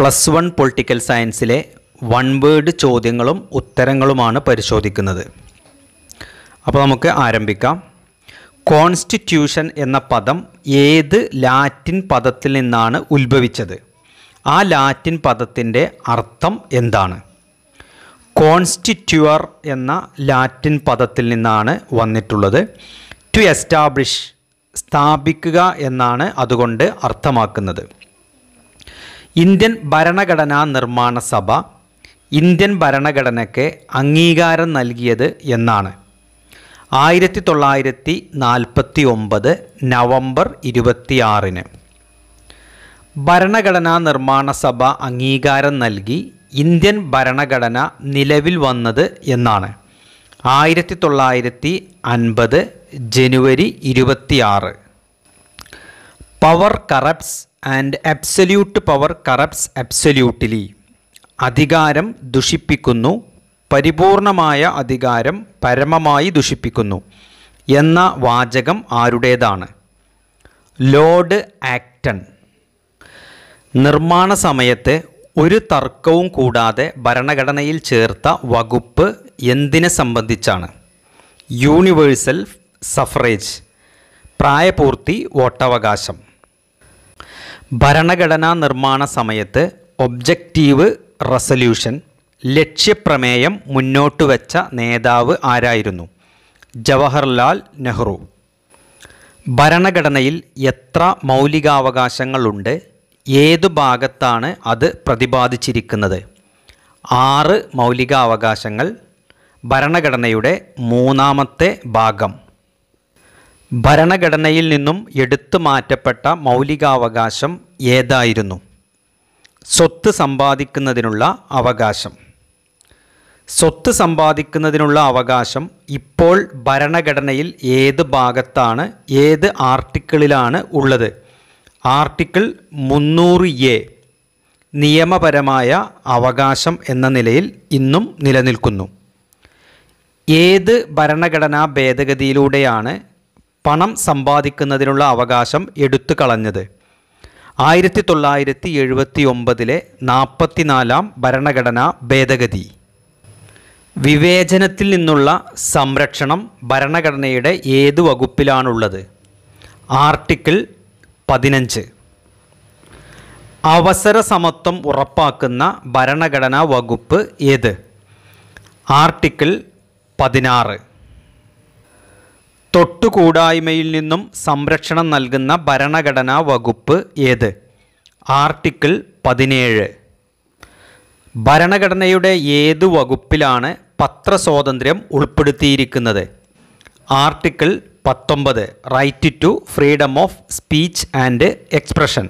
Plus one political സയൻസിലെ one word ചോദ്യങ്ങളും ഉത്തരങ്ങളുമാണ് പരിശോധിക്കുന്നത് അപ്പോൾ നമുക്ക് ആരംഭിക്കാം കോൺസ്റ്റിറ്റ്യൂഷൻ എന്ന പദം ഏത് ലാറ്റിൻ പദത്തിൽ നിന്നാണ് ഉത്ഭവിച്ചത് ആ ലാറ്റിൻ പദത്തിൻ്റെ അർത്ഥം എന്താണ് കോൺസ്റ്റിറ്റ്യുവർ എന്ന ലാറ്റിൻ പദത്തിൽ നിന്നാണ് വന്നിട്ടുള്ളത് ടു എസ്റ്റാബ്ലിഷ് സ്ഥാപിക്കുക എന്നാണ് അതുകൊണ്ട് അർത്ഥമാക്കുന്നത് ഇന്ത്യൻ ഭരണഘടനാ നിർമ്മാണ സഭ ഇന്ത്യൻ ഭരണഘടനയ്ക്ക് അംഗീകാരം നൽകിയത് എന്നാണ് ആയിരത്തി തൊള്ളായിരത്തി നാൽപ്പത്തി ഒമ്പത് നവംബർ ഇരുപത്തിയാറിന് ഭരണഘടനാ നിർമ്മാണ സഭ അംഗീകാരം നൽകി ഇന്ത്യൻ ഭരണഘടന നിലവിൽ വന്നത് എന്നാണ് ആയിരത്തി തൊള്ളായിരത്തി അൻപത് ജനുവരി ഇരുപത്തിയാറ് power corrupts and absolute power corrupts absolutely അധികാരം ദുഷിപ്പിക്കുന്നു പരിപൂർണമായ അധികാരം പരമമായി ദുഷിപ്പിക്കുന്നു എന്ന വാചകം ആരുടേതാണ് ലോഡ് ആക്ടൺ നിർമ്മാണ സമയത്ത് ഒരു തർക്കവും കൂടാതെ ഭരണഘടനയിൽ ചേർത്ത വകുപ്പ് എന്തിനെ സംബന്ധിച്ചാണ് യൂണിവേഴ്സൽ സഫറേജ് പ്രായപൂർത്തി വോട്ടവകാശം ഭരണഘടനാ നിർമ്മാണ സമയത്ത് ഒബ്ജക്റ്റീവ് റെസല്യൂഷൻ ലക്ഷ്യപ്രമേയം മുന്നോട്ട് വച്ച നേതാവ് ആരായിരുന്നു ജവഹർലാൽ നെഹ്റു ഭരണഘടനയിൽ എത്ര മൗലികാവകാശങ്ങളുണ്ട് ഏതു ഭാഗത്താണ് അത് പ്രതിപാദിച്ചിരിക്കുന്നത് ആറ് മൗലികാവകാശങ്ങൾ ഭരണഘടനയുടെ മൂന്നാമത്തെ ഭാഗം ഭരണഘടനയിൽ നിന്നും എടുത്തു മാറ്റപ്പെട്ട മൗലികാവകാശം ഏതായിരുന്നു സ്വത്ത് സമ്പാദിക്കുന്നതിനുള്ള അവകാശം സ്വത്ത് സമ്പാദിക്കുന്നതിനുള്ള അവകാശം ഇപ്പോൾ ഭരണഘടനയിൽ ഏത് ഭാഗത്താണ് ഏത് ആർട്ടിക്കിളിലാണ് ഉള്ളത് ആർട്ടിക്കിൾ മുന്നൂറ് എ നിയമപരമായ അവകാശം എന്ന നിലയിൽ ഇന്നും നിലനിൽക്കുന്നു ഏത് ഭരണഘടനാ ഭേദഗതിയിലൂടെയാണ് പണം സമ്പാദിക്കുന്നതിനുള്ള അവകാശം എടുത്തു കളഞ്ഞത് ആയിരത്തി തൊള്ളായിരത്തി എഴുപത്തി ഒമ്പതിലെ നാൽപ്പത്തിനാലാം ഭരണഘടനാ ഭേദഗതി വിവേചനത്തിൽ നിന്നുള്ള സംരക്ഷണം ഭരണഘടനയുടെ ഏത് വകുപ്പിലാണുള്ളത് ആർട്ടിക്കിൾ പതിനഞ്ച് അവസര സമത്വം ഉറപ്പാക്കുന്ന ഭരണഘടനാ വകുപ്പ് ഏത് ആർട്ടിക്കിൾ പതിനാറ് തൊട്ടുകൂടായ്മയിൽ നിന്നും സംരക്ഷണം നൽകുന്ന ഭരണഘടനാ വകുപ്പ് ഏത് ആർട്ടിക്കിൾ പതിനേഴ് ഭരണഘടനയുടെ ഏത് വകുപ്പിലാണ് പത്രസ്വാതന്ത്ര്യം ഉൾപ്പെടുത്തിയിരിക്കുന്നത് ആർട്ടിക്കിൾ പത്തൊമ്പത് right to freedom of speech and expression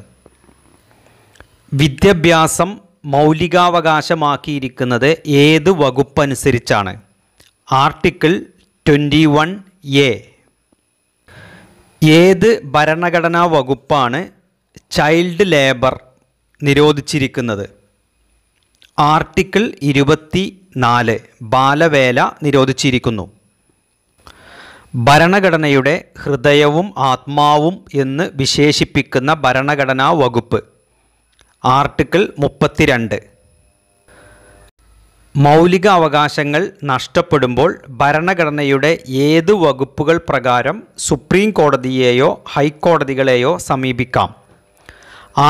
വിദ്യാഭ്യാസം മൗലികാവകാശമാക്കിയിരിക്കുന്നത് ഏത് വകുപ്പനുസരിച്ചാണ് ആർട്ടിക്കിൾ ട്വൻറ്റി വൺ എ ഏത് ഭരണഘടനാ വകുപ്പാണ് ചൈൽഡ് ലേബർ നിരോധിച്ചിരിക്കുന്നത് ആർട്ടിക്കിൾ ഇരുപത്തി നാല് ബാലവേല നിരോധിച്ചിരിക്കുന്നു ഭരണഘടനയുടെ ഹൃദയവും ആത്മാവും എന്ന് വിശേഷിപ്പിക്കുന്ന ഭരണഘടനാ വകുപ്പ് ആർട്ടിക്കിൾ മുപ്പത്തിരണ്ട് മൗലിക അവകാശങ്ങൾ നഷ്ടപ്പെടുമ്പോൾ ഭരണഘടനയുടെ ഏത് വകുപ്പുകൾ പ്രകാരം സുപ്രീം കോടതിയെയോ ഹൈക്കോടതികളെയോ സമീപിക്കാം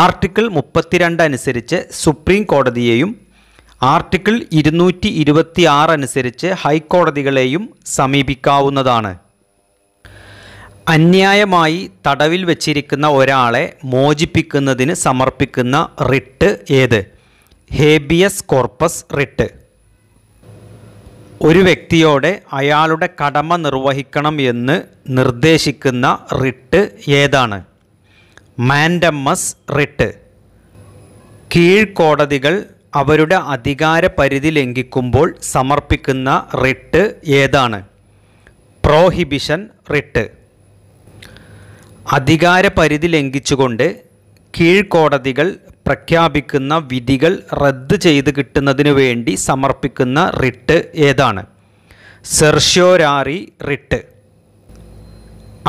ആർട്ടിക്കിൾ മുപ്പത്തിരണ്ട് അനുസരിച്ച് സുപ്രീം കോടതിയെയും ആർട്ടിക്കിൾ ഇരുന്നൂറ്റി ഇരുപത്തി ആറ് അനുസരിച്ച് ഹൈക്കോടതികളെയും സമീപിക്കാവുന്നതാണ് അന്യായമായി തടവിൽ വച്ചിരിക്കുന്ന ഒരാളെ മോചിപ്പിക്കുന്നതിന് സമർപ്പിക്കുന്ന റിട്ട് ഏത് ഹേബിയസ് കോർപ്പസ് റിട്ട് ഒരു വ്യക്തിയോട് അയാളുടെ കടമ നിർവഹിക്കണം എന്ന് നിർദ്ദേശിക്കുന്ന റിട്ട് ഏതാണ് മാൻഡമ്മസ് റിട്ട് കീഴ്ക്കോടതികൾ അവരുടെ അധികാര പരിധി ലംഘിക്കുമ്പോൾ സമർപ്പിക്കുന്ന റിട്ട് ഏതാണ് പ്രോഹിബിഷൻ റിട്ട് അധികാര പരിധി ലംഘിച്ചുകൊണ്ട് കീഴ്ക്കോടതികൾ പ്രഖ്യാപിക്കുന്ന വിധികൾ റദ്ദ് ചെയ്ത് കിട്ടുന്നതിനു വേണ്ടി സമർപ്പിക്കുന്ന റിട്ട് ഏതാണ് certiorari writ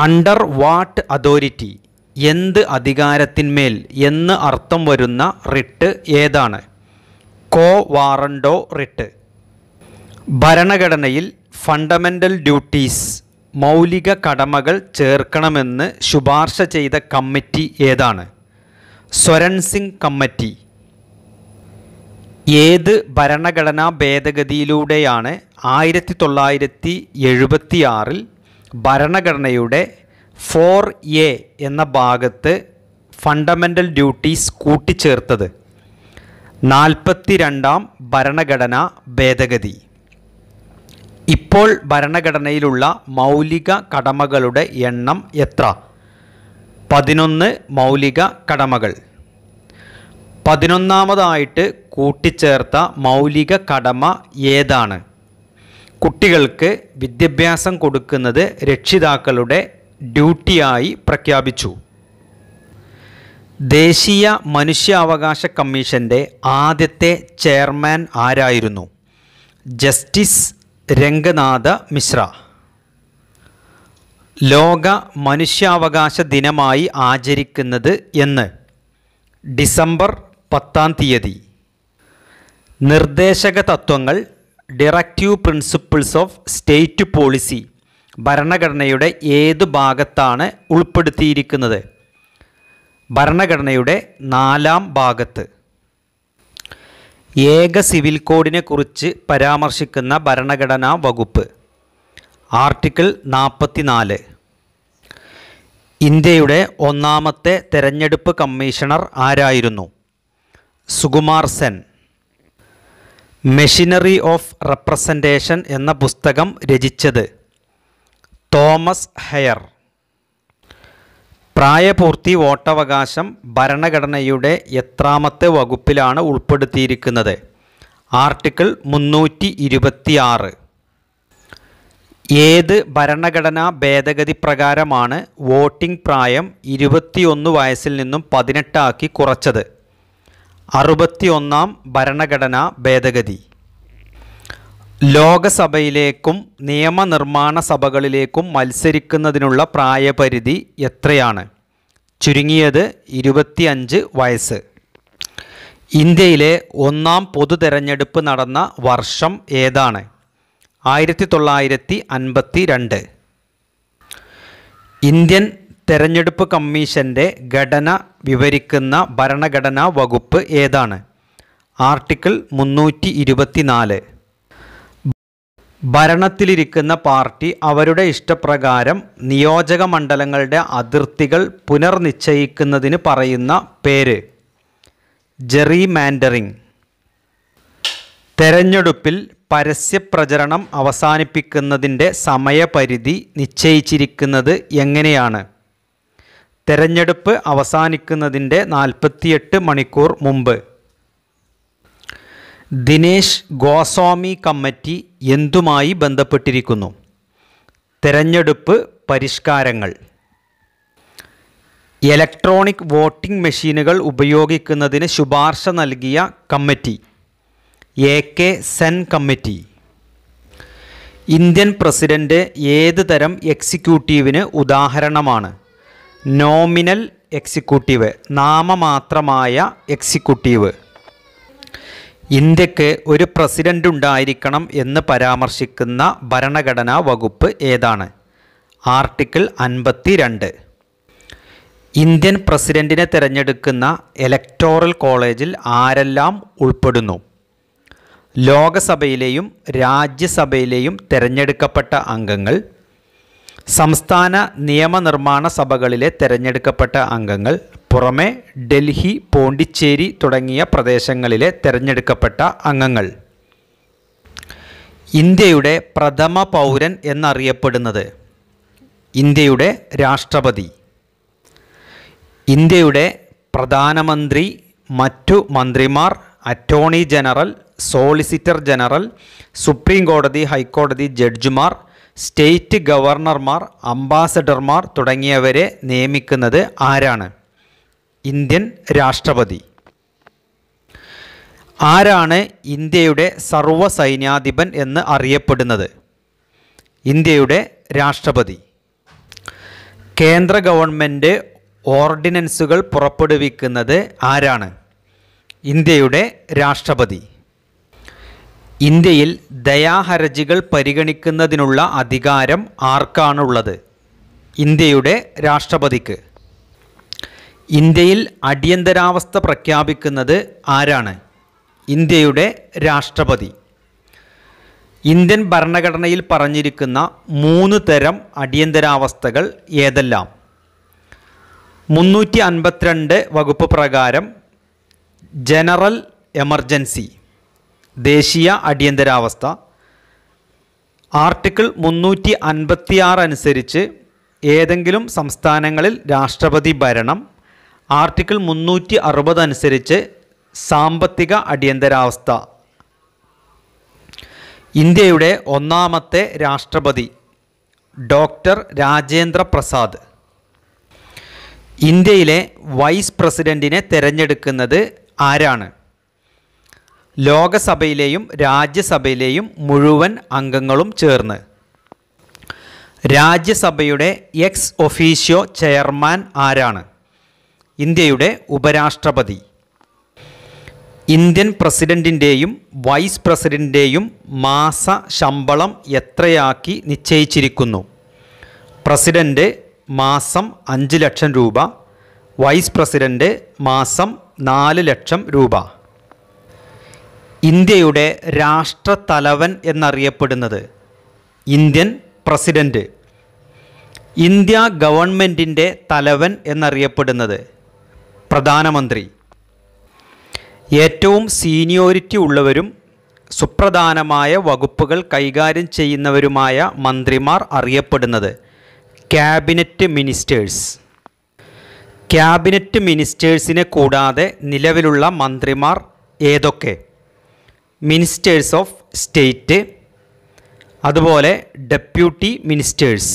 under what authority എന്ത് അധികാരത്തിന്മേൽ എന്ന് അർത്ഥം വരുന്ന റിട്ട് ഏതാണ് കോ വാറണ്ടോ റിട്ട് ഭരണഘടനയിൽ ഫണ്ടമെൻ്റൽ ഡ്യൂട്ടീസ് മൗലിക കടമകൾ ചേർക്കണമെന്ന് ശുപാർശ ചെയ്ത കമ്മിറ്റി ഏതാണ് സ്വരൺസിംഗ് സിംഗ് കമ്മിറ്റി ഏത് ഭരണഘടനാ ഭേദഗതിയിലൂടെയാണ് ആയിരത്തി തൊള്ളായിരത്തി എഴുപത്തിയാറിൽ ഭരണഘടനയുടെ ഫോർ എ എന്ന ഭാഗത്ത് ഫണ്ടമെൻ്റൽ ഡ്യൂട്ടീസ് കൂട്ടിച്ചേർത്തത് നാൽപ്പത്തി രണ്ടാം ഭരണഘടനാ ഭേദഗതി ഇപ്പോൾ ഭരണഘടനയിലുള്ള മൗലിക കടമകളുടെ എണ്ണം എത്ര പതിനൊന്ന് മൗലിക കടമകൾ പതിനൊന്നാമതായിട്ട് കൂട്ടിച്ചേർത്ത മൗലിക കടമ ഏതാണ് കുട്ടികൾക്ക് വിദ്യാഭ്യാസം കൊടുക്കുന്നത് രക്ഷിതാക്കളുടെ ഡ്യൂട്ടിയായി പ്രഖ്യാപിച്ചു ദേശീയ മനുഷ്യാവകാശ കമ്മീഷൻ്റെ ആദ്യത്തെ ചെയർമാൻ ആരായിരുന്നു ജസ്റ്റിസ് രംഗനാഥ മിശ്ര ലോക മനുഷ്യാവകാശ ദിനമായി ആചരിക്കുന്നത് എന്ന് ഡിസംബർ പത്താം തീയതി നിർദ്ദേശക തത്വങ്ങൾ directive principles of state policy ഭരണഘടനയുടെ ഏത് ഭാഗത്താണ് ഉൾപ്പെടുത്തിയിരിക്കുന്നത് ഭരണഘടനയുടെ നാലാം ഭാഗത്ത് ഏക സിവിൽ കോഡിനെക്കുറിച്ച് പരാമർശിക്കുന്ന ഭരണഘടനാ വകുപ്പ് ആർട്ടിക്കിൾ നാൽപ്പത്തിനാല് ഇന്ത്യയുടെ ഒന്നാമത്തെ തെരഞ്ഞെടുപ്പ് കമ്മീഷണർ ആരായിരുന്നു Sukumar Sen machinery of representation എന്ന പുസ്തകം രചിച്ചത് തോമസ് ഹെയർ പ്രായപൂർത്തി വോട്ടവകാശം ഭരണഘടനയുടെ എത്രാമത്തെ വകുപ്പിലാണ് ഉൾപ്പെടുത്തിയിരിക്കുന്നത് ആർട്ടിക്കിൾ മുന്നൂറ്റി ഇരുപത്തിയാറ് ഏത് ഭരണഘടനാ ഭേദഗതി പ്രകാരമാണ് വോട്ടിംഗ് പ്രായം ഇരുപത്തിയൊന്ന് വയസ്സിൽ നിന്നും പതിനെട്ടാക്കി കുറച്ചത് അറുപത്തിയൊന്നാം ഭരണഘടനാ ഭേദഗതി ലോകസഭയിലേക്കും നിയമനിർമ്മാണ സഭകളിലേക്കും മത്സരിക്കുന്നതിനുള്ള പ്രായപരിധി എത്രയാണ് ചുരുങ്ങിയത് ഇരുപത്തിയഞ്ച് വയസ്സ് ഇന്ത്യയിലെ ഒന്നാം പൊതു തെരഞ്ഞെടുപ്പ് നടന്ന വർഷം ഏതാണ് ആയിരത്തി തൊള്ളായിരത്തി അൻപത്തി രണ്ട് ഇന്ത്യൻ തെരഞ്ഞെടുപ്പ് കമ്മീഷൻ്റെ ഘടന വിവരിക്കുന്ന ഭരണഘടനാ വകുപ്പ് ഏതാണ് ആർട്ടിക്കിൾ മുന്നൂറ്റി നാല് ഭരണത്തിലിരിക്കുന്ന പാർട്ടി അവരുടെ ഇഷ്ടപ്രകാരം നിയോജക മണ്ഡലങ്ങളുടെ അതിർത്തികൾ പുനർനിശ്ചയിക്കുന്നതിന് പറയുന്ന പേര് ജെറി മാൻഡറിംഗ് തെരഞ്ഞെടുപ്പിൽ പരസ്യപ്രചരണം അവസാനിപ്പിക്കുന്നതിൻ്റെ സമയപരിധി നിശ്ചയിച്ചിരിക്കുന്നത് എങ്ങനെയാണ് തെരഞ്ഞെടുപ്പ് അവസാനിക്കുന്നതിൻ്റെ നാൽപ്പത്തിയെട്ട് മണിക്കൂർ മുമ്പ് ദിനേശ് ഗോസ്വാമി കമ്മിറ്റി എന്തുമായി ബന്ധപ്പെട്ടിരിക്കുന്നു തെരഞ്ഞെടുപ്പ് പരിഷ്കാരങ്ങൾ ഇലക്ട്രോണിക് വോട്ടിംഗ് മെഷീനുകൾ ഉപയോഗിക്കുന്നതിന് ശുപാർശ നൽകിയ committee A K Sen committee Indian president ഏത് തരം എക്സിക്യൂട്ടീവിന് ഉദാഹരണമാണ് നോമിനൽ എക്സിക്യൂട്ടീവ് നാമമാത്രമായ എക്സിക്യൂട്ടീവ് ഇന്ത്യക്ക് ഒരു പ്രസിഡൻ്റ് ഉണ്ടായിരിക്കണം എന്ന് പരാമർശിക്കുന്ന ഭരണഘടനാ വകുപ്പ് ഏതാണ് ആർട്ടിക്കിൾ അൻപത്തി രണ്ട് ഇന്ത്യൻ പ്രസിഡൻറ്റിനെ തിരഞ്ഞെടുക്കുന്ന ഇലക്ടോറൽ കോളേജിൽ ആരെല്ലാം ഉൾപ്പെടുന്നു ലോകസഭയിലെയും രാജ്യസഭയിലെയും തിരഞ്ഞെടുക്കപ്പെട്ട അംഗങ്ങൾ സംസ്ഥാന നിയമനിർമ്മാണ സഭകളിലെ തിരഞ്ഞെടുക്കപ്പെട്ട അംഗങ്ങൾ പുറമെ ഡൽഹി പോണ്ടിച്ചേരി തുടങ്ങിയ പ്രദേശങ്ങളിലെ തിരഞ്ഞെടുക്കപ്പെട്ട അംഗങ്ങൾ ഇന്ത്യയുടെ പ്രഥമ പൗരൻ എന്നറിയപ്പെടുന്നത് ഇന്ത്യയുടെ രാഷ്ട്രപതി ഇന്ത്യയുടെ പ്രധാനമന്ത്രി മറ്റു മന്ത്രിമാർ attorney general solicitor general supreme കോടതി ഹൈക്കോടതി ജഡ്ജിമാർ സ്റ്റേറ്റ് ഗവർണർമാർ അംബാസഡർമാർ തുടങ്ങിയവരെ നിയമിക്കുന്നത് ആരാണ് ഇന്ത്യൻ രാഷ്ട്രപതി ആരാണ് ഇന്ത്യയുടെ സൈന്യാധിപൻ എന്ന് അറിയപ്പെടുന്നത് ഇന്ത്യയുടെ രാഷ്ട്രപതി കേന്ദ്ര ഗവൺമെൻറ് ഓർഡിനൻസുകൾ പുറപ്പെടുവിക്കുന്നത് ആരാണ് ഇന്ത്യയുടെ രാഷ്ട്രപതി ഇന്ത്യയിൽ ദയാഹർജികൾ പരിഗണിക്കുന്നതിനുള്ള അധികാരം ആർക്കാണുള്ളത് ഇന്ത്യയുടെ രാഷ്ട്രപതിക്ക് ഇന്ത്യയിൽ അടിയന്തരാവസ്ഥ പ്രഖ്യാപിക്കുന്നത് ആരാണ് ഇന്ത്യയുടെ രാഷ്ട്രപതി ഇന്ത്യൻ ഭരണഘടനയിൽ പറഞ്ഞിരിക്കുന്ന മൂന്ന് തരം അടിയന്തരാവസ്ഥകൾ ഏതെല്ലാം മുന്നൂറ്റി അൻപത്തിരണ്ട് വകുപ്പ് പ്രകാരം ജനറൽ എമർജൻസി ദേശീയ അടിയന്തരാവസ്ഥ ആർട്ടിക്കിൾ മുന്നൂറ്റി അൻപത്തിയാറ് അനുസരിച്ച് ഏതെങ്കിലും സംസ്ഥാനങ്ങളിൽ രാഷ്ട്രപതി ഭരണം ആർട്ടിക്കിൾ മുന്നൂറ്റി അറുപത് അനുസരിച്ച് സാമ്പത്തിക അടിയന്തരാവസ്ഥ ഇന്ത്യയുടെ ഒന്നാമത്തെ രാഷ്ട്രപതി ഡോക്ടർ രാജേന്ദ്ര പ്രസാദ് ഇന്ത്യയിലെ വൈസ് പ്രസിഡൻറ്റിനെ തിരഞ്ഞെടുക്കുന്നത് ആരാണ് ലോകസഭയിലെയും രാജ്യസഭയിലെയും മുഴുവൻ അംഗങ്ങളും ചേർന്ന് രാജ്യസഭയുടെ എക്സ് ഒഫീഷ്യോ ചെയർമാൻ ആരാണ് ഇന്ത്യയുടെ ഉപരാഷ്ട്രപതി ഇന്ത്യൻ പ്രസിഡൻറ്റിൻ്റെയും വൈസ് പ്രസിഡൻറ്റിൻ്റെയും മാസ ശമ്പളം എത്രയാക്കി നിശ്ചയിച്ചിരിക്കുന്നു പ്രസിഡന്റ് മാസം അഞ്ച് ലക്ഷം രൂപ വൈസ് പ്രസിഡന്റ് മാസം നാല് ലക്ഷം രൂപ ഇന്ത്യയുടെ രാഷ്ട്രത്തലവൻ എന്നറിയപ്പെടുന്നത് ഇന്ത്യൻ പ്രസിഡൻ്റ് ഇന്ത്യ ഗവൺമെൻറ്റിൻ്റെ തലവൻ എന്നറിയപ്പെടുന്നത് പ്രധാനമന്ത്രി ഏറ്റവും സീനിയോരിറ്റി ഉള്ളവരും സുപ്രധാനമായ വകുപ്പുകൾ കൈകാര്യം ചെയ്യുന്നവരുമായ മന്ത്രിമാർ അറിയപ്പെടുന്നത് ക്യാബിനറ്റ് മിനിസ്റ്റേഴ്സ് ക്യാബിനറ്റ് മിനിസ്റ്റേഴ്സിനെ കൂടാതെ നിലവിലുള്ള മന്ത്രിമാർ ഏതൊക്കെ മിനിസ്റ്റേഴ്സ് ഓഫ് സ്റ്റേറ്റ് അതുപോലെ ഡെപ്യൂട്ടി മിനിസ്റ്റേഴ്സ്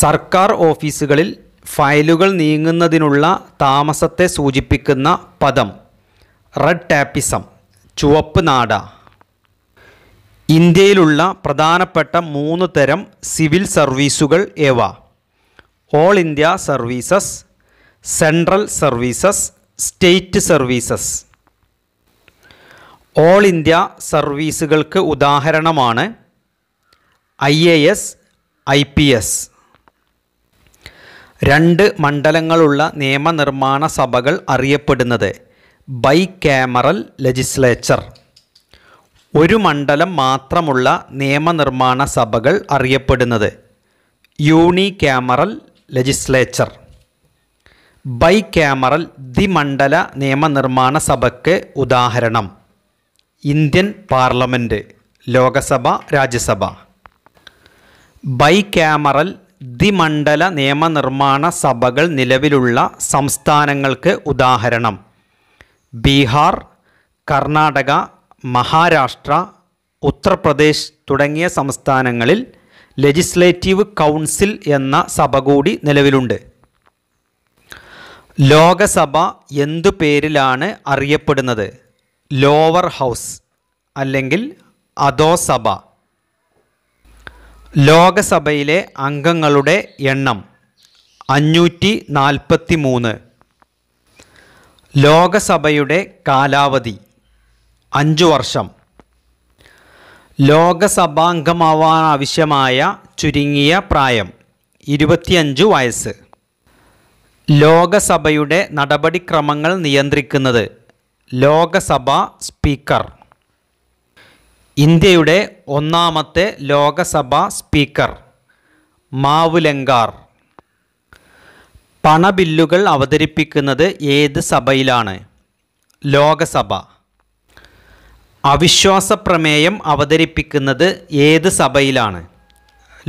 സർക്കാർ ഓഫീസുകളിൽ ഫയലുകൾ നീങ്ങുന്നതിനുള്ള താമസത്തെ സൂചിപ്പിക്കുന്ന പദം റെഡ് ടാപ്പിസം ചുവപ്പ് നാട ഇന്ത്യയിലുള്ള പ്രധാനപ്പെട്ട മൂന്ന് തരം സിവിൽ സർവീസുകൾ ഏവ all India services central services state services all India സർവീസുകൾക്ക് ഉദാഹരണമാണ് I A S I P S രണ്ട് മണ്ഡലങ്ങളുള്ള നിയമനിർമ്മാണ സഭകൾ അറിയപ്പെടുന്നത് ബൈ ക്യാമറൽ ലെജിസ്ലേച്ചർ ഒരു മണ്ഡലം മാത്രമുള്ള നിയമനിർമ്മാണ സഭകൾ അറിയപ്പെടുന്നത് unicameral legislature bicameral ദി മണ്ഡല നിയമനിർമ്മാണ സഭയ്ക്ക് ഉദാഹരണം Indian parliament Lok Sabha Rajya Sabha bicameral ദ്വിമണ്ഡല നിയമനിർമ്മാണ സഭകൾ നിലവിലുള്ള സംസ്ഥാനങ്ങൾക്ക് ഉദാഹരണം ബീഹാർ കർണാടക മഹാരാഷ്ട്ര ഉത്തർപ്രദേശ് തുടങ്ങിയ സംസ്ഥാനങ്ങളിൽ ലെജിസ്ലേറ്റീവ് കൗൺസിൽ എന്ന സഭ കൂടി നിലവിലുണ്ട് ലോകസഭ എന്തു പേരിലാണ് അറിയപ്പെടുന്നത് ലോവർ ഹൗസ് അല്ലെങ്കിൽ അധോസഭ ലോകസഭയിലെ അംഗങ്ങളുടെ എണ്ണം അഞ്ഞൂറ്റി നാൽപ്പത്തി മൂന്ന് ലോകസഭയുടെ കാലാവധി അഞ്ച് വർഷം ലോകസഭാംഗമാവാൻ ആവശ്യമായ ചുരുങ്ങിയ പ്രായം ഇരുപത്തിയഞ്ച് വയസ്സ് ലോകസഭയുടെ നടപടിക്രമങ്ങൾ നിയന്ത്രിക്കുന്നത് ലോകസഭാ സ്പീക്കർ ഇന്ത്യയുടെ ഒന്നാമത്തെ ലോകസഭാ സ്പീക്കർ മാവുലങ്കാർ പണബില്ലുകൾ അവതരിപ്പിക്കുന്നത് ഏത് സഭയിലാണ് ലോകസഭ അവിശ്വാസ പ്രമേയം അവതരിപ്പിക്കുന്നത് ഏത് സഭയിലാണ്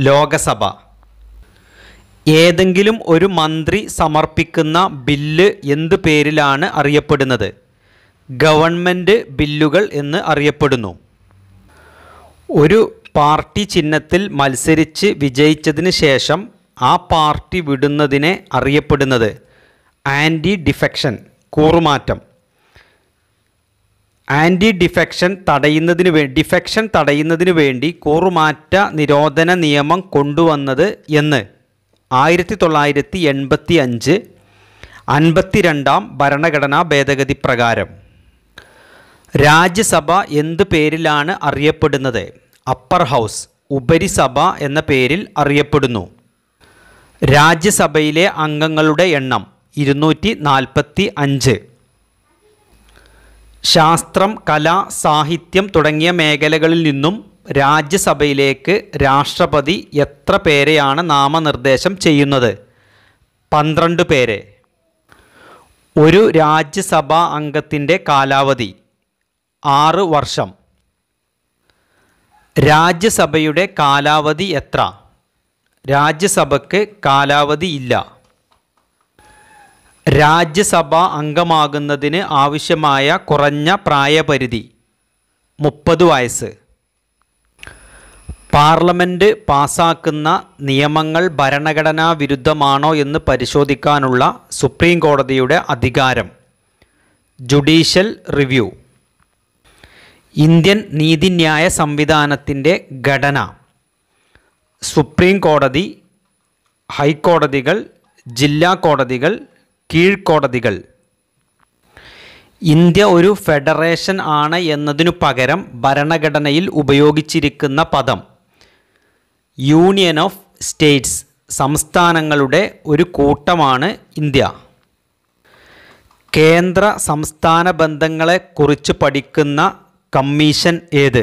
ലോകസഭ ഏതെങ്കിലും ഒരു മന്ത്രി സമർപ്പിക്കുന്ന ബില്ല് എന്ത് പേരിലാണ് അറിയപ്പെടുന്നത് ഗവൺമെൻറ് ബില്ലുകൾ എന്ന് അറിയപ്പെടുന്നു ഒരു പാർട്ടി ചിഹ്നത്തിൽ മത്സരിച്ച് വിജയിച്ചതിന് ശേഷം ആ പാർട്ടി വിടുന്നതിനെ അറിയപ്പെടുന്നത് ആൻറ്റി ഡിഫെക്ഷൻ കൂറുമാറ്റം ആൻറ്റി ഡിഫെക്ഷൻ തടയുന്നതിന് വേ ഡിഫെക്ഷൻ തടയുന്നതിന് വേണ്ടി കൂറുമാറ്റ നിരോധന നിയമം കൊണ്ടുവന്നത് എന്ന് ആയിരത്തി തൊള്ളായിരത്തി എൺപത്തി അഞ്ച് രണ്ടാം ഭരണഘടനാ ഭേദഗതി പ്രകാരം രാജ്യസഭ എന്ത് പേരിലാണ് അറിയപ്പെടുന്നത് അപ്പർ ഹൗസ് ഉപരിസഭ എന്ന പേരിൽ അറിയപ്പെടുന്നു രാജ്യസഭയിലെ അംഗങ്ങളുടെ എണ്ണം ഇരുന്നൂറ്റി നാൽപ്പത്തി അഞ്ച് ശാസ്ത്രം കല സാഹിത്യം തുടങ്ങിയ മേഖലകളിൽ നിന്നും രാജ്യസഭയിലേക്ക് രാഷ്ട്രപതി എത്ര പേരെയാണ് നാമനിർദ്ദേശം ചെയ്യുന്നത് പന്ത്രണ്ട് പേരെ ഒരു രാജ്യസഭാ അംഗത്തിൻ്റെ കാലാവധി ആറ് വർഷം രാജ്യസഭയുടെ കാലാവധി എത്ര രാജ്യസഭയ്ക്ക് കാലാവധി ഇല്ല രാജ്യസഭ അംഗമാകുന്നതിന് ആവശ്യമായ കുറഞ്ഞ പ്രായപരിധി മുപ്പത് വയസ്സ് പാർലമെൻറ്റ് പാസാക്കുന്ന നിയമങ്ങൾ ഭരണഘടനാ വിരുദ്ധമാണോ എന്ന് പരിശോധിക്കാനുള്ള സുപ്രീം കോടതിയുടെ അധികാരം ജുഡീഷ്യൽ റിവ്യൂ ഇന്ത്യൻ നീതിന്യായ സംവിധാനത്തിൻ്റെ ഘടന സുപ്രീം കോടതി ഹൈക്കോടതികൾ ജില്ലാ കോടതികൾ കീഴ്ക്കോടതികൾ ഇന്ത്യ ഒരു ഫെഡറേഷൻ ആണ് എന്നതിനു പകരം ഭരണഘടനയിൽ ഉപയോഗിച്ചിരിക്കുന്ന പദം യൂണിയൻ ഓഫ് സ്റ്റേറ്റ്സ് സംസ്ഥാനങ്ങളുടെ ഒരു കൂട്ടമാണ് ഇന്ത്യ കേന്ദ്ര സംസ്ഥാന ബന്ധങ്ങളെക്കുറിച്ച് പഠിക്കുന്ന കമ്മീഷൻ ഏത്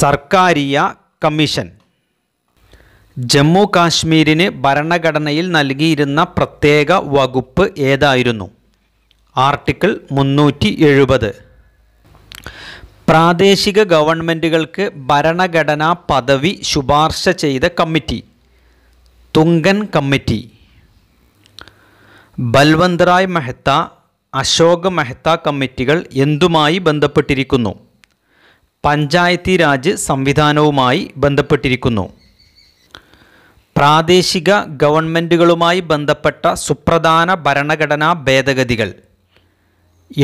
സർക്കാരിയ കമ്മീഷൻ ജമ്മു കാശ്മീരിന് ഭരണഘടനയിൽ നൽകിയിരുന്ന പ്രത്യേക വകുപ്പ് ഏതായിരുന്നു ആർട്ടിക്കിൾ മുന്നൂറ്റി എഴുപത് പ്രാദേശിക ഗവൺമെൻറ്റുകൾക്ക് ഭരണഘടനാ പദവി ശുപാർശ ചെയ്ത കമ്മിറ്റി തുങ്കൻ കമ്മിറ്റി ബൽവന്ത് റായ് മെഹ്ത്ത അശോക മെഹ്ത കമ്മിറ്റികൾ എന്തുമായി ബന്ധപ്പെട്ടിരിക്കുന്നു പഞ്ചായത്തി രാജ് സംവിധാനവുമായി ബന്ധപ്പെട്ടിരിക്കുന്നു പ്രാദേശിക ഗവൺമെൻറ്റുകളുമായി ബന്ധപ്പെട്ട സുപ്രധാന ഭരണഘടനാ ഭേദഗതികൾ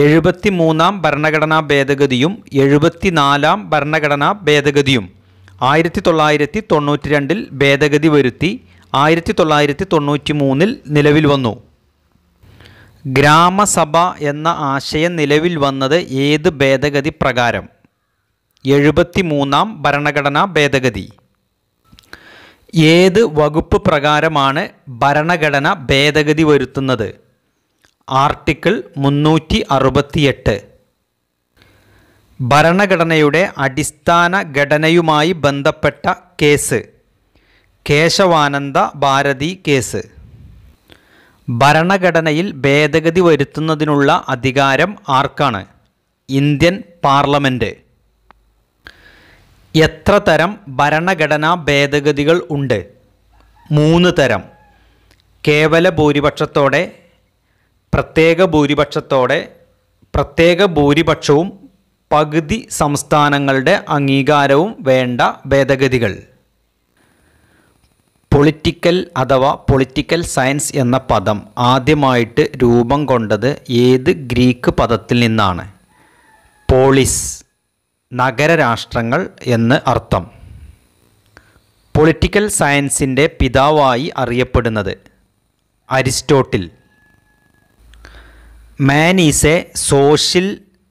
എഴുപത്തി മൂന്നാം ഭരണഘടനാ ഭേദഗതിയും എഴുപത്തിനാലാം ഭരണഘടനാ ഭേദഗതിയും ആയിരത്തി തൊള്ളായിരത്തി തൊണ്ണൂറ്റി രണ്ടിൽ ഭേദഗതി വരുത്തി ആയിരത്തി തൊള്ളായിരത്തി തൊണ്ണൂറ്റി മൂന്നിൽ നിലവിൽ വന്നു ഗ്രാമസഭ എന്ന ആശയം നിലവിൽ വന്നത് ഏത് ഭേദഗതി പ്രകാരം മൂന്നാം ഭരണഘടനാ ഭേദഗതി ഏത് വകുപ്പ് പ്രകാരമാണ് ഭരണഘടന ഭേദഗതി വരുത്തുന്നത് ആർട്ടിക്കിൾ മുന്നൂറ്റി അറുപത്തിയെട്ട് ഭരണഘടനയുടെ അടിസ്ഥാന ഘടനയുമായി ബന്ധപ്പെട്ട കേസ് കേശവാനന്ദ ഭാരതി കേസ് ഭരണഘടനയിൽ ഭേദഗതി വരുത്തുന്നതിനുള്ള അധികാരം ആർക്കാണ് ഇന്ത്യൻ പാർലമെൻറ്റ് എത്ര തരം ഭരണഘടനാ ഭേദഗതികൾ ഉണ്ട് മൂന്ന് തരം കേവല ഭൂരിപക്ഷത്തോടെ പ്രത്യേക ഭൂരിപക്ഷത്തോടെ പ്രത്യേക ഭൂരിപക്ഷവും പകുതി സംസ്ഥാനങ്ങളുടെ അംഗീകാരവും വേണ്ട ഭേദഗതികൾ പൊളിറ്റിക്കൽ അഥവാ പൊളിറ്റിക്കൽ സയൻസ് എന്ന പദം ആദ്യമായിട്ട് രൂപം കൊണ്ടത് ഏത് ഗ്രീക്ക് പദത്തിൽ നിന്നാണ് പോളിസ് നഗരരാഷ്ട്രങ്ങൾ എന്ന് അർത്ഥം പൊളിറ്റിക്കൽ സയൻസിൻ്റെ പിതാവായി അറിയപ്പെടുന്നത് Aristotle man is a social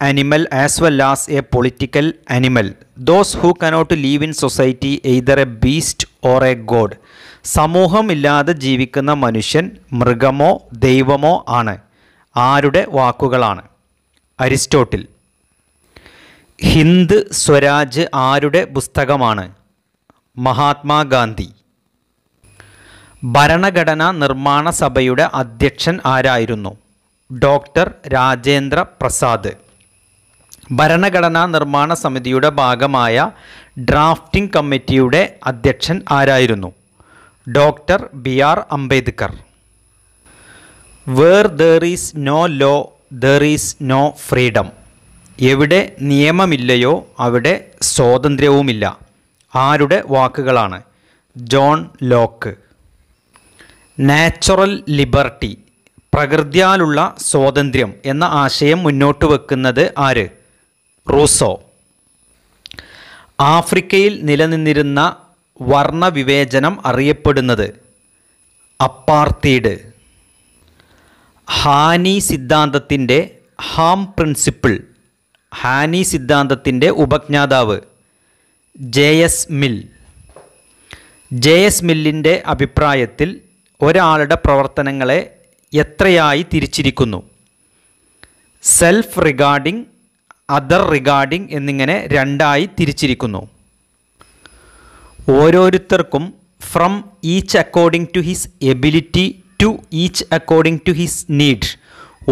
animal as well as a political animal. Those who cannot live in society, either a beast or a god. സമൂഹമില്ലാതെ ജീവിക്കുന്ന മനുഷ്യൻ മൃഗമോ ദൈവമോ ആണ് ആരുടെ വാക്കുകളാണ് അരിസ്റ്റോട്ടിൽ ഹിന്ദ് സ്വരാജ് ആരുടെ പുസ്തകമാണ് മഹാത്മാഗാന്ധി ഭരണഘടനാ നിർമ്മാണ സഭയുടെ അധ്യക്ഷൻ ആരായിരുന്നു ഡോക്ടർ രാജേന്ദ്ര പ്രസാദ് ഭരണഘടനാ നിർമ്മാണ സമിതിയുടെ ഭാഗമായ ഡ്രാഫ്റ്റിംഗ് കമ്മിറ്റിയുടെ അധ്യക്ഷൻ ആരായിരുന്നു doctor B R Ambedkar where there is no law there is no freedom എവിടെ നിയമമില്ലയോ അവിടെ സ്വാതന്ത്ര്യവുമില്ല ആരുടെ വാക്കുകളാണ് ജോൺ ലോക്ക് നാച്ചുറൽ ലിബർട്ടി പ്രകൃതിയാലുള്ള സ്വാതന്ത്ര്യം എന്ന ആശയം മുന്നോട്ട് വെക്കുന്നത് ആര് റൂസോ ആഫ്രിക്കയിൽ നിലനിന്നിരുന്ന വർണ്ണവിവേചനം അറിയപ്പെടുന്നത് അപ്പാർത്തീഡ് ഹാനി സിദ്ധാന്തത്തിൻ്റെ ഹാം പ്രിൻസിപ്പിൾ ഹാനി സിദ്ധാന്തത്തിൻ്റെ ഉപജ്ഞാതാവ് J S Mill J S മില്ലിൻ്റെ അഭിപ്രായത്തിൽ ഒരാളുടെ പ്രവർത്തനങ്ങളെ എത്രയായി തിരിച്ചിരിക്കുന്നു സെൽഫ് റിഗാർഡിംഗ് അതർ റിഗാർഡിംഗ് എന്നിങ്ങനെ രണ്ടായി തിരിച്ചിരിക്കുന്നു ഓരോരുത്തർക്കും from each according to his ability to each according to his need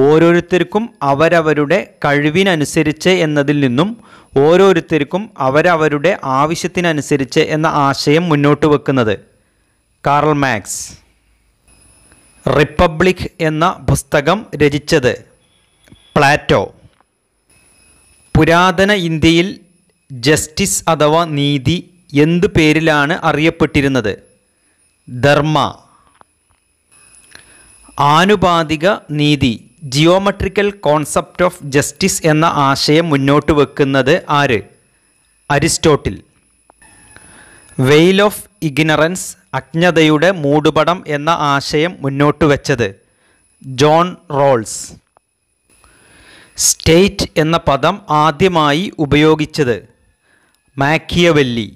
ഓരോരുത്തർക്കും അവരവരുടെ കഴിവിനനുസരിച്ച് എന്നതിൽ നിന്നും ഓരോരുത്തർക്കും അവരവരുടെ ആവശ്യത്തിനനുസരിച്ച് എന്ന ആശയം മുന്നോട്ട് വെക്കുന്നത് കാർൾ മാക്സ് റിപ്പബ്ലിക് എന്ന പുസ്തകം രചിച്ചത് പ്ലാറ്റോ പുരാതന ഇന്ത്യയിൽ ജസ്റ്റിസ് അഥവാ നീതി എന്ത് പേരിലാണ് അറിയപ്പെട്ടിരുന്നത് ധർമ്മ ആനുപാതിക നീതി ജിയോമെട്രിക്കൽ കോൺസെപ്റ്റ് ഓഫ് ജസ്റ്റിസ് എന്ന ആശയം മുന്നോട്ട് വെക്കുന്നത് ആര് അരിസ്റ്റോട്ടിൽ വെയിൽ ഓഫ് ഇഗ്നറൻസ് അജ്ഞതയുടെ മൂടുപടം എന്ന ആശയം മുന്നോട്ട് വെച്ചത് ജോൺ റോൾസ് സ്റ്റേറ്റ് എന്ന പദം ആദ്യമായി ഉപയോഗിച്ചത് മാക്കിയവെല്ലി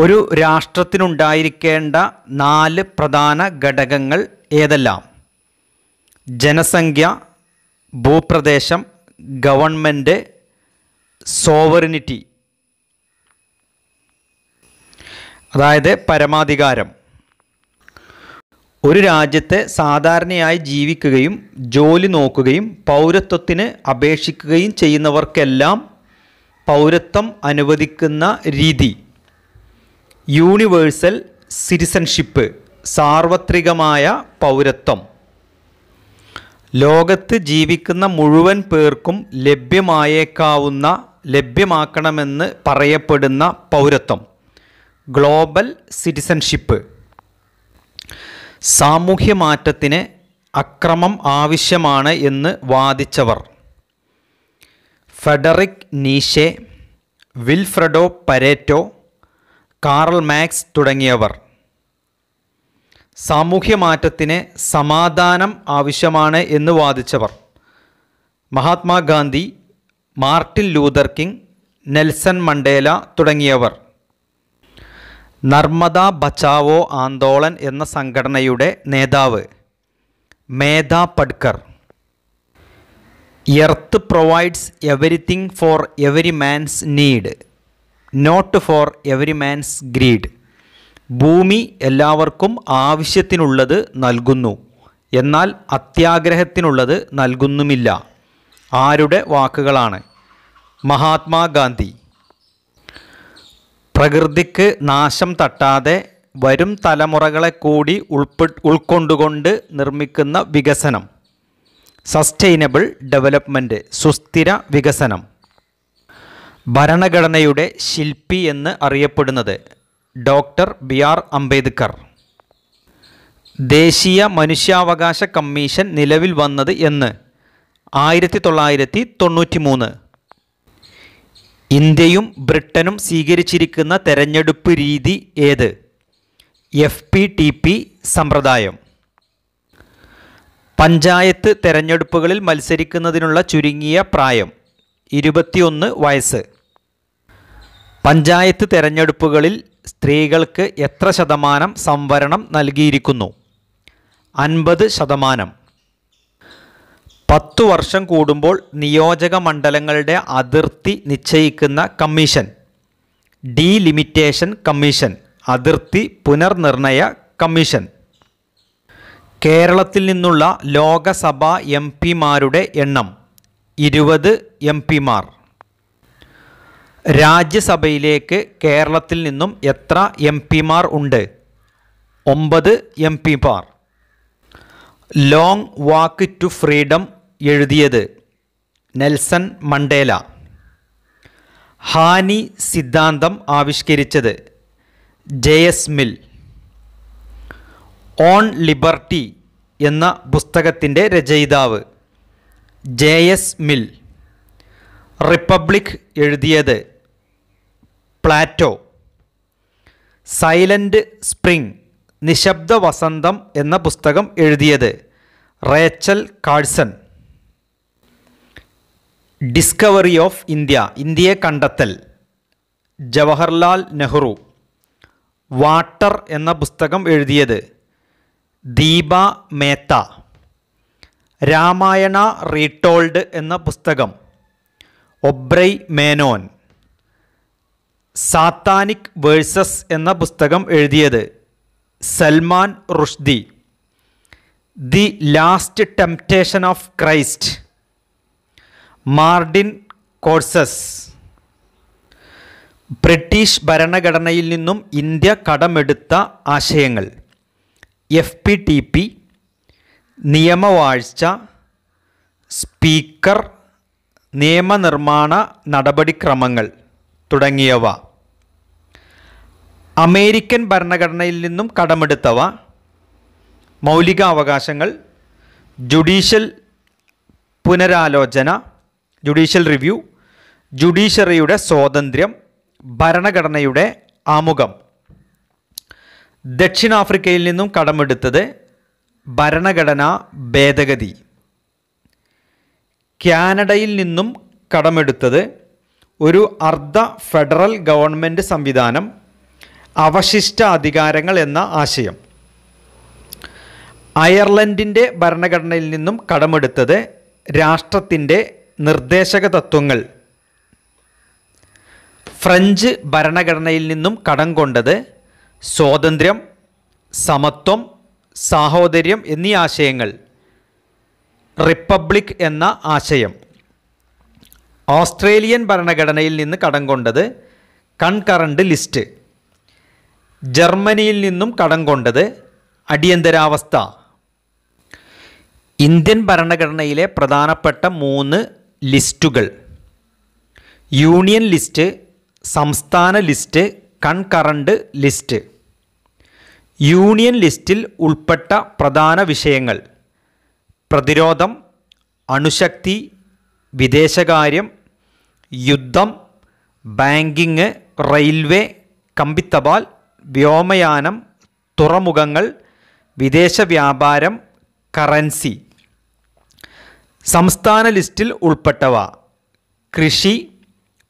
ഒരു രാഷ്ട്രത്തിനുണ്ടായിരിക്കേണ്ട നാല് പ്രധാന ഘടകങ്ങൾ ഏതെല്ലാം ജനസംഖ്യ ഭൂപ്രദേശം ഗവൺമെൻറ് സോവറിനിറ്റി അതായത് പരമാധികാരം ഒരു രാജ്യത്തെ സാധാരണയായി ജീവിക്കുകയും ജോലി നോക്കുകയും പൗരത്വത്തിന് അപേക്ഷിക്കുകയും ചെയ്യുന്നവർക്കെല്ലാം പൗരത്വം അനുവദിക്കുന്ന രീതി യൂണിവേഴ്സൽ സിറ്റിസൺഷിപ്പ് സാർവത്രികമായ പൗരത്വം ലോകത്ത് ജീവിക്കുന്ന മുഴുവൻ പേർക്കും ലഭ്യമായേക്കാവുന്ന ലഭ്യമാക്കണമെന്ന് പറയപ്പെടുന്ന പൗരത്വം ഗ്ലോബൽ സിറ്റിസൺഷിപ്പ് സാമൂഹ്യ മാറ്റത്തിന് അക്രമം ആവശ്യമാണ് എന്ന് വാദിച്ചവർ Friedrich Nietzsche Vilfredo Pareto Karl Marx തുടങ്ങിയവർ മാറ്റത്തിന് സമാധാനം ആവശ്യമാണ് എന്ന് വാദിച്ചവർ Mahatma Gandhi Martin Luther King Nelson Mandela തുടങ്ങിയവർ നർമ്മദ ബച്ചാവോ ആന്തോളൻ എന്ന സംഘടനയുടെ നേതാവ് Medha Patkar earth provides everything for every man's need not for every man's greed ഭൂമി എല്ലാവർക്കും ആവശ്യത്തിനുള്ളത് നൽകുന്നു എന്നാൽ അത്യാഗ്രഹത്തിനുള്ളത് നൽകുന്നുമില്ല ആരുടെ വാക്കുകളാണ് മഹാത്മാഗാന്ധി പ്രകൃതിക്ക് നാശം തട്ടാതെ വരും തലമുറകളെ കൂടി ഉൾപ്പെ ഉൾക്കൊണ്ടുകൊണ്ട് നിർമ്മിക്കുന്ന വികസനം സസ്റ്റൈനബിൾ ഡെവലപ്മെൻറ്റ് സുസ്ഥിര വികസനം ഭരണഘടനയുടെ ശില്പി എന്ന് അറിയപ്പെടുന്നത് ഡോക്ടർ ബി ആർ അംബേദ്കർ ദേശീയ മനുഷ്യാവകാശ കമ്മീഷൻ നിലവിൽ വന്നത് എന്ന് ആയിരത്തി തൊള്ളായിരത്തി തൊണ്ണൂറ്റി മൂന്ന് ഇന്ത്യയും ബ്രിട്ടനും സ്വീകരിച്ചിരിക്കുന്ന തെരഞ്ഞെടുപ്പ് രീതി ഏത് എഫ് പി ടി പി സമ്പ്രദായം പഞ്ചായത്ത് തെരഞ്ഞെടുപ്പുകളിൽ മത്സരിക്കുന്നതിനുള്ള ചുരുങ്ങിയ പ്രായം ഇരുപത്തിയൊന്ന് വയസ്സ് പഞ്ചായത്ത് തെരഞ്ഞെടുപ്പുകളിൽ സ്ത്രീകൾക്ക് എത്ര ശതമാനം സംവരണം നൽകിയിരിക്കുന്നു അൻപത് ശതമാനം പത്തു വർഷം കൂടുമ്പോൾ നിയോജക മണ്ഡലങ്ങളുടെ അതിർത്തി നിശ്ചയിക്കുന്ന കമ്മീഷൻ ഡീലിമിറ്റേഷൻ കമ്മീഷൻ അതിർത്തി പുനർനിർണയ കമ്മീഷൻ കേരളത്തിൽ നിന്നുള്ള ലോകസഭാ എം പിമാരുടെ എണ്ണം ഇരുപത് എം പിമാർ രാജ്യസഭയിലേക്ക് കേരളത്തിൽ നിന്നും എത്ര എം പിമാർ ഉണ്ട് ഒമ്പത് എം പിമാർ ലോങ് വാക്ക് ടു ഫ്രീഡം എഴുതിയത് നെൽസൺ മണ്ടേല ഹാനി സിദ്ധാന്തം ആവിഷ്കരിച്ചത് ജെ മിൽ ഓൺ ലിബർട്ടി എന്ന പുസ്തകത്തിൻ്റെ രചയിതാവ് ജെ എസ് മിൽ റിപ്പബ്ലിക് എഴുതിയത് പ്ലാറ്റോ സൈലൻ്റ് സ്പ്രിംഗ് നിശബ്ദ വസന്തം എന്ന പുസ്തകം എഴുതിയത് Rachel Carson discovery of India ഇന്ത്യയെ കണ്ടെത്തൽ ജവഹർലാൽ നെഹ്റു വാട്ടർ എന്ന പുസ്തകം എഴുതിയത് ദീപ മേത്ത രാമായണ റീടോൾഡ് എന്ന പുസ്തകം ഒബ്രൈ മേനോൻ സാത്താനിക് വേഴ്സസ് എന്ന പുസ്തകം എഴുതിയത് Salman Rushdie the last temptation of Christ Martin Scorsese British ഭരണഘടനയിൽ നിന്നും ഇന്ത്യ കടമെടുത്ത ആശയങ്ങൾ എഫ് പി ടി പി നിയമവാഴ്ച സ്പീക്കർ നിയമനിർമ്മാണ നടപടിക്രമങ്ങൾ തുടങ്ങിയവ അമേരിക്കൻ ഭരണഘടനയിൽ നിന്നും കടമെടുത്തവ മൗലിക അവകാശങ്ങൾ ജുഡീഷ്യൽ പുനരാലോചന ജുഡീഷ്യൽ റിവ്യൂ ജുഡീഷ്യറിയുടെ സ്വാതന്ത്ര്യം ഭരണഘടനയുടെ ആമുഖം ദക്ഷിണാഫ്രിക്കയിൽ നിന്നും കടമെടുത്തത് ഭരണഘടനാ ഭേദഗതി കാനഡയിൽ നിന്നും കടമെടുത്തത് ഒരു അർദ്ധ ഫെഡറൽ ഗവൺമെൻറ് സംവിധാനം അവശിഷ്ട അധികാരങ്ങൾ എന്ന ആശയം അയർലൻഡിൻ്റെ ഭരണഘടനയിൽ നിന്നും കടമെടുത്തത് രാഷ്ട്രത്തിൻ്റെ നിർദ്ദേശക തത്വങ്ങൾ ഫ്രഞ്ച് ഭരണഘടനയിൽ നിന്നും കടം കൊണ്ടത് സ്വാതന്ത്ര്യം സമത്വം സാഹോദര്യം എന്നീ ആശയങ്ങൾ റിപ്പബ്ലിക് എന്ന ആശയം ഓസ്ട്രേലിയൻ ഭരണഘടനയിൽ നിന്ന് കടം കൊണ്ടത് കൺകറണ്ട് ലിസ്റ്റ് ജർമ്മനിയിൽ നിന്നും കടം കൊണ്ടത് അടിയന്തരാവസ്ഥ ഇന്ത്യൻ ഭരണഘടനയിലെ പ്രധാനപ്പെട്ട മൂന്ന് ലിസ്റ്റുകൾ യൂണിയൻ ലിസ്റ്റ് സംസ്ഥാന ലിസ്റ്റ് കൺകറണ്ട് ലിസ്റ്റ് യൂണിയൻ ലിസ്റ്റിൽ ഉൾപ്പെട്ട പ്രധാന വിഷയങ്ങൾ പ്രതിരോധം അണുശക്തി വിദേശകാര്യം യുദ്ധം ബാങ്കിങ് റെയിൽവേ കമ്പിത്തപാൽ വ്യോമയാനം തുറമുഖങ്ങൾ വിദേശ വ്യാപാരം കറൻസി സംസ്ഥാന ലിസ്റ്റിൽ ഉൾപ്പെട്ടവ കൃഷി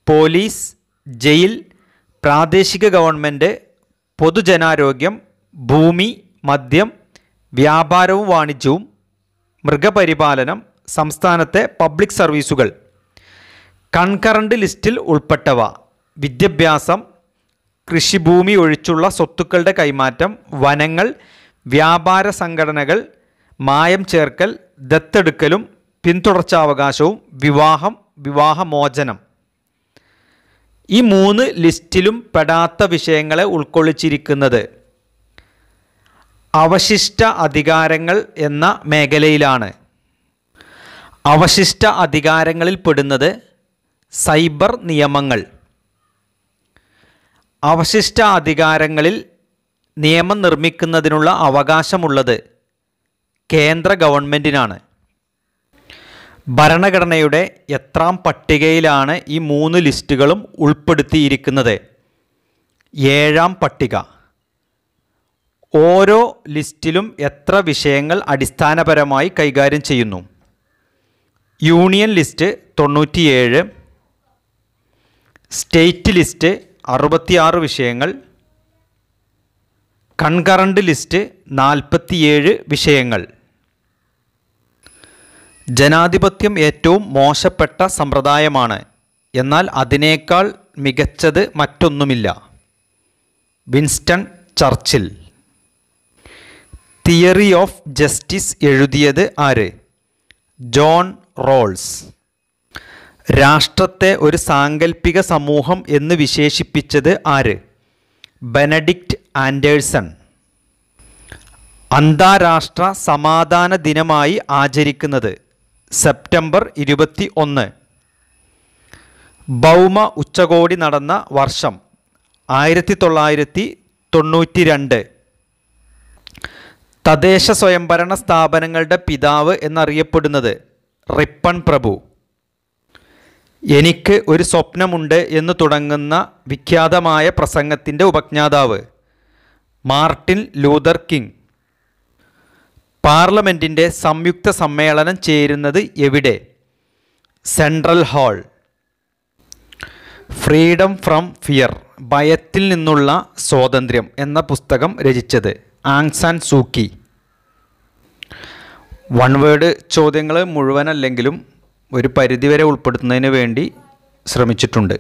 പോലീസ് ജയിൽ പ്രാദേശിക ഗവൺമെൻറ് പൊതുജനാരോഗ്യം ഭൂമി മദ്യം വ്യാപാരവും വാണിജ്യവും മൃഗപരിപാലനം സംസ്ഥാനത്തെ പബ്ലിക് സർവീസുകൾ കൺകറണ്ട് ലിസ്റ്റിൽ ഉൾപ്പെട്ടവ വിദ്യാഭ്യാസം കൃഷിഭൂമി ഒഴിച്ചുള്ള സ്വത്തുക്കളുടെ കൈമാറ്റം വനങ്ങൾ വ്യാപാര സംഘടനകൾ മായം ചേർക്കൽ ദത്തെടുക്കലും പിന്തുടർച്ചാവകാശവും വിവാഹം വിവാഹമോചനം ഈ മൂന്ന് ലിസ്റ്റിലും പെടാത്ത വിഷയങ്ങളെ ഉൾക്കൊള്ളിച്ചിരിക്കുന്നത് അവശിഷ്ട അധികാരങ്ങൾ എന്ന മേഖലയിലാണ് അവശിഷ്ട അധികാരങ്ങളിൽ പെടുന്നത് സൈബർ നിയമങ്ങൾ അവശിഷ്ട അധികാരങ്ങളിൽ നിയമം നിർമ്മിക്കുന്നതിനുള്ള അവകാശമുള്ളത് കേന്ദ്ര ഗവൺമെൻറ്റിനാണ് ഭരണഘടനയുടെ എത്രാം പട്ടികയിലാണ് ഈ മൂന്ന് ലിസ്റ്റുകളും ഉൾപ്പെടുത്തിയിരിക്കുന്നത് ഏഴാം പട്ടിക ഓരോ ലിസ്റ്റിലും എത്ര വിഷയങ്ങൾ അടിസ്ഥാനപരമായി കൈകാര്യം ചെയ്യുന്നു യൂണിയൻ ലിസ്റ്റ് തൊണ്ണൂറ്റിയേഴ് സ്റ്റേറ്റ് ലിസ്റ്റ് അറുപത്തിയാറ് വിഷയങ്ങൾ കൺകറണ്ട് ലിസ്റ്റ് നാൽപ്പത്തിയേഴ് വിഷയങ്ങൾ ജനാധിപത്യം ഏറ്റവും മോശപ്പെട്ട സമ്പ്രദായമാണ് എന്നാൽ അതിനേക്കാൾ മികച്ചത് മറ്റൊന്നുമില്ല Winston Churchill theory of justice എഴുതിയത് ആര് ജോൺ റോൾസ് രാഷ്ട്രത്തെ ഒരു സാങ്കല്പിക സമൂഹം എന്ന് വിശേഷിപ്പിച്ചത് ആര് ബെനഡിക്റ്റ് ആൻഡേഴ്സൺ അന്താരാഷ്ട്ര സമാധാന ദിനമായി ആചരിക്കുന്നത് സെപ്റ്റംബർ ഇരുപത്തി ഒന്ന് ഭൗമ ഉച്ചകോടി നടന്ന വർഷം ആയിരത്തി തൊള്ളായിരത്തി തൊണ്ണൂറ്റി രണ്ട് തദ്ദേശ സ്വയംഭരണ സ്ഥാപനങ്ങളുടെ പിതാവ് എന്നറിയപ്പെടുന്നത് റിപ്പൺ പ്രഭു എനിക്ക് ഒരു സ്വപ്നമുണ്ട് എന്ന് തുടങ്ങുന്ന വിഖ്യാതമായ പ്രസംഗത്തിൻ്റെ ഉപജ്ഞാതാവ് മാർട്ടിൻ ലൂതർ കിങ് പാർലമെൻറ്റിൻ്റെ സംയുക്ത സമ്മേളനം ചേരുന്നത് എവിടെ central hall freedom from fear ഭയത്തിൽ നിന്നുള്ള സ്വാതന്ത്ര്യം എന്ന പുസ്തകം രചിച്ചത് ആങ്സാൻ സൂക്കി വൺ വേഡ് ചോദ്യങ്ങൾ മുഴുവനല്ലെങ്കിലും ഒരു പരിധിവരെ ഉൾപ്പെടുത്തുന്നതിന് വേണ്ടി ശ്രമിച്ചിട്ടുണ്ട്